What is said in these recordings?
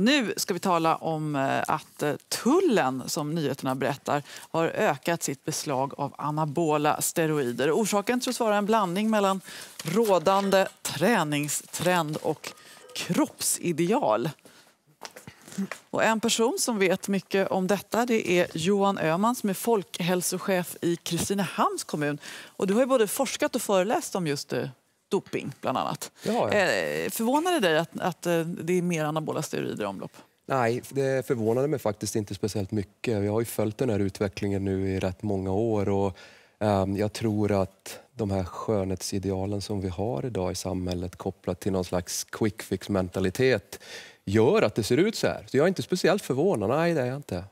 Nu ska vi tala om eh, att eh, tullen, som nyheterna berättar, har ökat sitt beslag av anabola steroider. Orsaken tros vara en blandning mellan rådande träningstrend och kroppsideal. Och en person som vet mycket om detta det är Johan Öhman som är folkhälsochef i Kristinehamns kommun. Och du har både forskat och föreläst om just doping, bland annat. Ja, eh, förvånar det dig att, att eh, det är mer anabola steroider i omlopp? Nej, det förvånade mig faktiskt inte speciellt mycket. Jag har ju följt den här utvecklingen nu i rätt många år och ehm, jag tror att de här skönhetsidealen som vi har idag i samhället kopplat till någon slags quick fix-mentalitet gör att det ser ut så här. Så jag är inte speciellt förvånad. Nej, det är jag inte.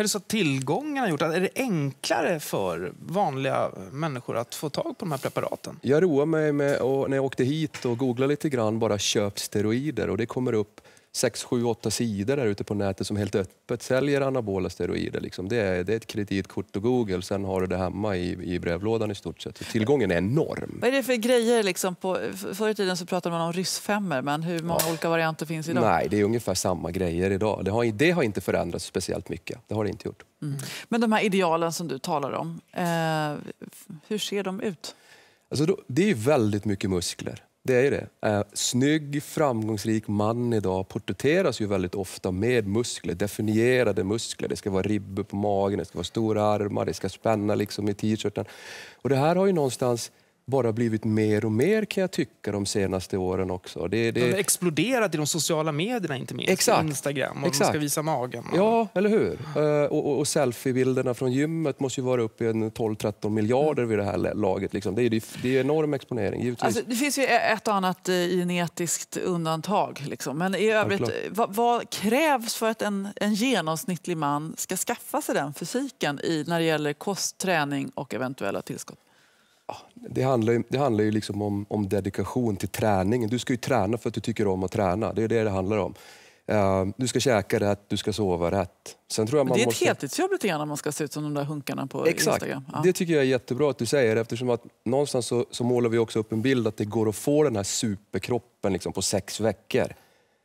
Eller så har tillgångarna gjort att är det enklare för vanliga människor att få tag på de här preparaten? Jag roade mig med, och när jag åkte hit och googlade lite grann, bara köpt steroider och det kommer upp 6, 7, 8 sidor där ute på nätet som helt öppet säljer anabola steroider. Liksom. Det, är, det är ett kreditkort och Google, sen har du det hemma i, i brevlådan i stort sett. Så tillgången är enorm. Vad är det för grejer? Liksom på, förr i tiden så pratade man om ryssfemmor, men hur många ja. olika varianter finns idag? Nej, det är ungefär samma grejer idag. Det har, det har inte förändrats speciellt mycket. Det har det inte gjort. Mm. Men de här idealen som du talar om, eh, hur ser de ut? Alltså då, det är väldigt mycket muskler. Det är ju det. Eh, snygg, framgångsrik man idag porträtteras ju väldigt ofta med muskler, definierade muskler. Det ska vara ribbor på magen, det ska vara stora armar, det ska spänna liksom i t-shirten. Och det här har ju någonstans bara blivit mer och mer kan jag tycka de senaste åren också. Det, det... De har exploderat i de sociala medierna inte minst. Exakt. Instagram och Exakt. ska visa magen. Och... Ja, eller hur? Eh, och, och, och selfiebilderna från gymmet måste ju vara uppe i 12-13 miljarder vid det här laget. Liksom. Det, är, det är enorm exponering, Alltså, det finns ju e-, ett och annat eh, genetiskt undantag. Liksom. Men i övrigt, ja, eh, vad, vad, krävs för att en, en genomsnittlig man ska skaffa sig den fysiken i, när det gäller kost, träning och eventuella tillskott? det handlar ju, det handlar ju liksom om, om dedikation till träningen. Du ska ju träna för att du tycker om att träna. Det är det det handlar om. Uh, du ska käka rätt, du ska sova rätt. Sen tror jag man det är ett måste... heltidsjobb lite grann om man ska se ut som de där hunkarna på Exakt. Instagram. Ja. Det tycker jag är jättebra att du säger eftersom att någonstans så, så, målar vi också upp en bild att det går att få den här superkroppen liksom på sex veckor.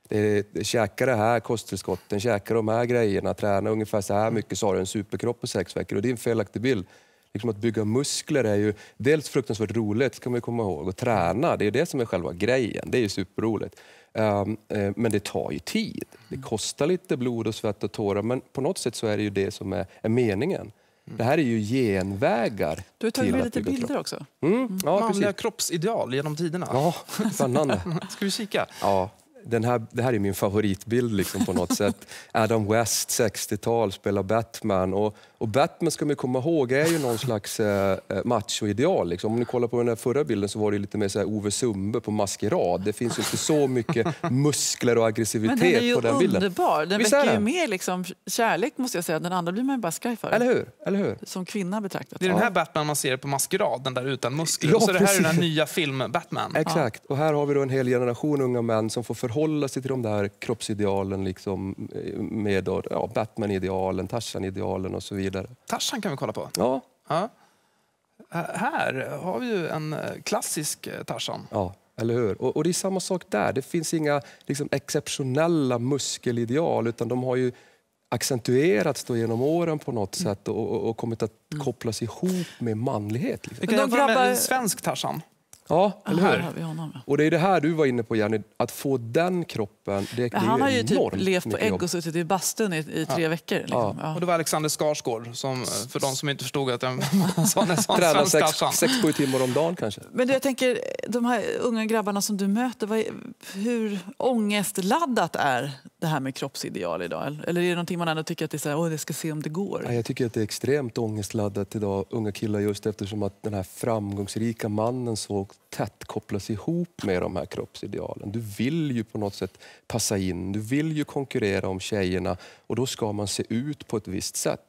Det är, käka det här kosttillskotten, käka de här grejerna, träna ungefär så här mycket så har du en superkropp på sex veckor. Och det är en felaktig bild liksom att bygga muskler är ju dels fruktansvärt roligt, kan man komma ihåg, och träna, det är det som är själva grejen, det är ju superroligt. Um, uh, men det tar ju tid. Det kostar lite blod och svett och tårar, men på något sätt så är det ju det som är, är meningen. Mm. Det här är ju genvägar. Du har tagit med lite bilder kropp. också. Mm. Ja, Manliga precis. kroppsideal genom tiderna. Ja, spännande. Ska vi kika? Ja den här, det här är min favoritbild liksom på något sätt. Adam West, 60-tal, spelar Batman. Och, och Batman, ska man komma ihåg, är ju någon slags eh, eh, machoideal. Liksom. Om ni kollar på den här förra bilden så var det lite mer så här Ove Sumbe på maskerad. Det finns inte så mycket muskler och aggressivitet på den bilden. Men den är ju den underbar. Den väcker ju mer liksom, kärlek, måste jag säga. Den andra blir man ju bara skraj för. Eller hur? Eller hur? Som kvinna betraktat. Det är den här Batman man ser på maskerad, den där utan muskler. Ja, så precis. det här är den nya film-Batman. Exakt. Ja. Och här har vi då en hel generation unga män som får för förhålla sig till de där kroppsidealen liksom, eh, med ja, Batman-idealen, Tarzan-idealen och så vidare. Tarzan kan vi kolla på. Ja. ja. Här har vi ju en eh, klassisk eh, Tarzan. Ja. Eller hur? Och, och, det är samma sak där. Det finns inga liksom, exceptionella muskelideal utan de har ju accentuerats då genom åren på något mm. sätt och, och, kommit att mm. kopplas ihop med manlighet. Liksom. Vilken de grabbar... svensk Tarzan? Ja, eller hur? har vi honom. Och det är det här du var inne på Jenny, att få den kroppen, det, Han har ju typ levt på ägg och suttit i bastun i, i tre ja. veckor. Liksom. Ja. Och det var Alexander Skarsgård, som för de som inte förstod att jag sa nästan Tränar sex, sex, sju timmar om dagen kanske. Men jag tänker, de här unga grabbarna som du möter, vad, hur ångestladdat är det här med kroppsideal idag? Eller är det någonting man ändå tycker att det är så här, oh, jag ska se om det går? Jag tycker att det är extremt ångestladdat idag, unga killar, just eftersom att den här framgångsrika mannen så tätt kopplas ihop med de här kroppsidealen. Du vill ju på något sätt passa in, du vill ju konkurrera om tjejerna och då ska man se ut på ett visst sätt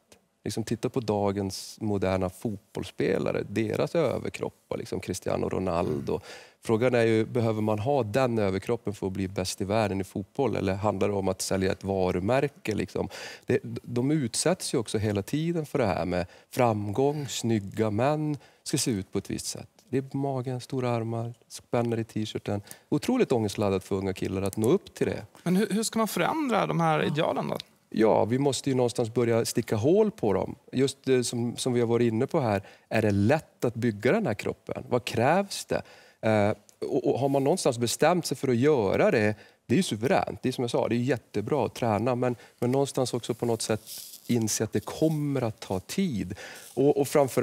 liksom titta på dagens moderna fotbollsspelare, deras överkroppar, liksom Cristiano Ronaldo. Mm. Frågan är ju, behöver man ha den överkroppen för att bli bäst i världen i fotboll eller handlar det om att sälja ett varumärke? Liksom? Det, de utsätts ju också hela tiden för det här med framgång, snygga män, ska se ut på ett visst sätt. Det är magen, stora armar, spänner i t-shirten. Otroligt ångestladdat för unga killar att nå upp till det. Men hur, hur ska man förändra de här idealen då? Ja, vi måste ju någonstans börja sticka hål på dem. Just som, som vi har varit inne på här, är det lätt att bygga den här kroppen? Vad krävs det? Eh, och, och, har man någonstans bestämt sig för att göra det, det är ju suveränt. Det är som jag sa, det är jättebra att träna, men, men någonstans också på något sätt inse att det kommer att ta tid. Och, och framför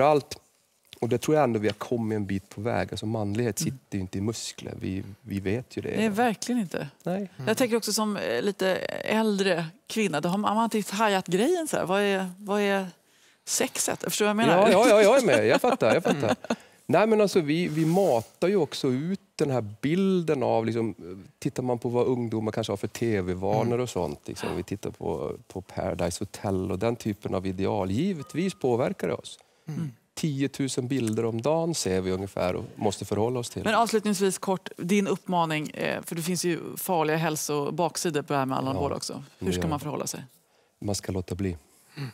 och det tror jag ändå vi har kommit en bit på väg. Alltså manlighet mm. sitter inte i muskler, vi, vi vet ju det. Nej, verkligen inte. Nej. Mm. Jag tänker mm. också som eh, lite äldre kvinna, då har man inte hajat grejen. Så här. Vad, är, vad är sexet? Förstår du vad jag menar? Ja, ja, ja, jag är med. Jag fattar. Jag fattar. Mm. Nej, men alltså, vi, vi matar ju också ut den här bilden av... Liksom, tittar man på vad ungdomar kanske har för tv-vanor mm. och sånt. Liksom, vi tittar på, på Paradise Hotel och den typen av ideal. Givetvis påverkar det oss. Mm. 10 000 bilder om dagen ser vi ungefär och måste förhålla oss till. Men avslutningsvis kort, din uppmaning, eh, för det finns ju farliga hälsobaksidor på det här med Allan ja, också. Hur ska man förhålla sig? Man ska låta bli. Mm.